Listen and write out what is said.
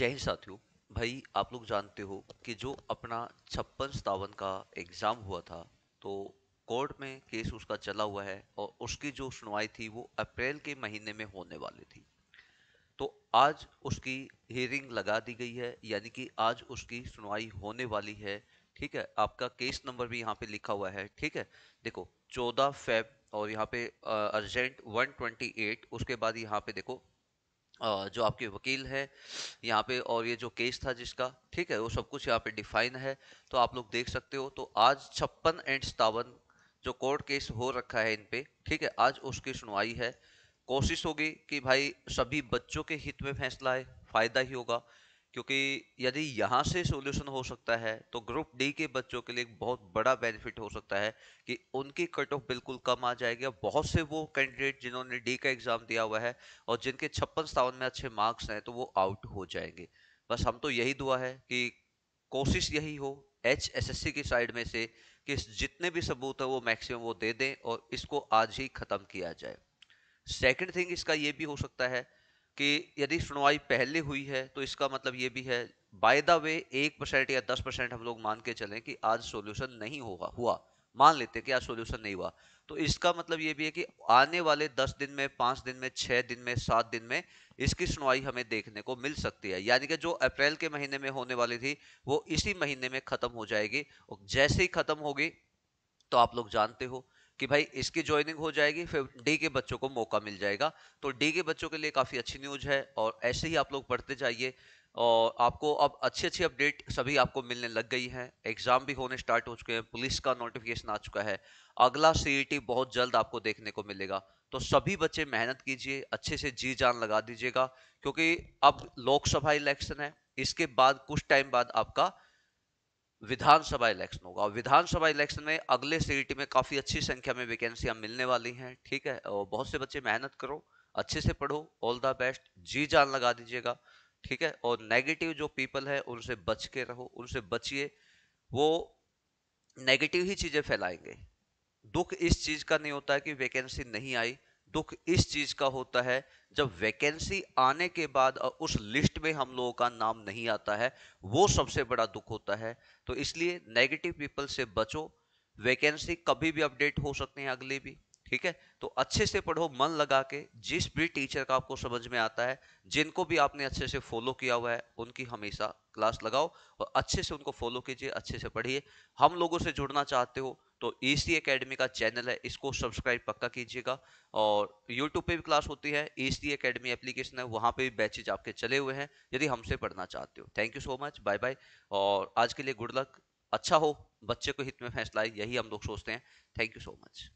जय हिंद साथियों भाई आप लोग जानते हो कि जो अपना छप्पन सतावन का एग्ज़ाम हुआ था तो कोर्ट में केस उसका चला हुआ है और उसकी जो सुनवाई थी वो अप्रैल के महीने में होने वाली थी तो आज उसकी हियरिंग लगा दी गई है यानी कि आज उसकी सुनवाई होने वाली है ठीक है आपका केस नंबर भी यहाँ पे लिखा हुआ है ठीक है देखो चौदह फेब और यहाँ पे अर्जेंट वन उसके बाद यहाँ पे देखो जो आपके वकील हैं यहाँ पे और ये जो केस था जिसका ठीक है वो सब कुछ यहाँ पे डिफाइन है तो आप लोग देख सकते हो तो आज छप्पन एंड सतावन जो कोर्ट केस हो रखा है इन पे ठीक है आज उसकी सुनवाई है कोशिश होगी कि भाई सभी बच्चों के हित में फैसला है फायदा ही होगा क्योंकि यदि यहाँ से सॉल्यूशन हो सकता है तो ग्रुप डी के बच्चों के लिए एक बहुत बड़ा बेनिफिट हो सकता है कि उनकी कट ऑफ बिल्कुल कम आ जाएगी और बहुत से वो कैंडिडेट जिन्होंने डी का एग्ज़ाम दिया हुआ है और जिनके छप्पन सतावन में अच्छे मार्क्स हैं तो वो आउट हो जाएंगे बस हम तो यही दुआ है कि कोशिश यही हो एच एस एस सी की साइड में से कि जितने भी सबूत है वो मैक्सिमम वो दे दें और इसको आज ही ख़त्म किया जाए सेकेंड थिंग इसका ये भी हो सकता है कि यदि सुनवाई पहले हुई है तो इसका मतलब ये भी है बाय द वे एक परसेंट या दस परसेंट हम लोग मान के चलें कि आज सोल्यूशन नहीं होगा हुआ मान लेते हैं कि आज सोल्यूशन नहीं हुआ तो इसका मतलब ये भी है कि आने वाले दस दिन में पाँच दिन में छः दिन में सात दिन में इसकी सुनवाई हमें देखने को मिल सकती है यानी कि जो अप्रैल के महीने में होने वाली थी वो इसी महीने में ख़त्म हो जाएगी और जैसे ही ख़त्म होगी तो आप लोग जानते हो कि भाई इसकी ज्वाइनिंग हो जाएगी फिर डी के बच्चों को मौका मिल जाएगा तो डी के बच्चों के लिए काफ़ी अच्छी न्यूज है और ऐसे ही आप लोग पढ़ते जाइए और आपको अब अच्छी अच्छी अपडेट सभी आपको मिलने लग गई है एग्जाम भी होने स्टार्ट हो चुके हैं पुलिस का नोटिफिकेशन आ चुका है अगला सी e बहुत जल्द आपको देखने को मिलेगा तो सभी बच्चे मेहनत कीजिए अच्छे से जी जान लगा दीजिएगा क्योंकि अब लोकसभा इलेक्शन है इसके बाद कुछ टाइम बाद आपका विधानसभा इलेक्शन होगा विधानसभा इलेक्शन में अगले सीट में काफी अच्छी संख्या में वैकेंसियां मिलने वाली हैं ठीक है और बहुत से बच्चे मेहनत करो अच्छे से पढ़ो ऑल द बेस्ट जी जान लगा दीजिएगा ठीक है और नेगेटिव जो पीपल है उनसे बच के रहो उनसे बचिए वो नेगेटिव ही चीजें फैलाएंगे दुख इस चीज का नहीं होता है कि वैकेंसी नहीं आई दुख इस चीज का होता है जब वैकेंसी आने के बाद उस लिस्ट में हम लोगों का नाम नहीं आता है वो सबसे बड़ा दुख होता है तो इसलिए नेगेटिव पीपल से बचो वैकेंसी कभी भी अपडेट हो सकते हैं अगले भी ठीक है तो अच्छे से पढ़ो मन लगा के जिस भी टीचर का आपको समझ में आता है जिनको भी आपने अच्छे से फॉलो किया हुआ है उनकी हमेशा क्लास लगाओ और अच्छे से उनको फॉलो कीजिए अच्छे से पढ़िए हम लोगों से जुड़ना चाहते हो तो ए सी अकेडमी का चैनल है इसको सब्सक्राइब पक्का कीजिएगा और यूट्यूब पे भी क्लास होती है ए सी अकेडमी एप्लीकेशन है वहाँ पे भी बैचेज आपके चले हुए हैं यदि हमसे पढ़ना चाहते हो thank you so much bye bye और आज के लिए गुड लक अच्छा हो बच्चे को हित में फैसला है यही हम लोग सोचते हैं थैंक यू सो मच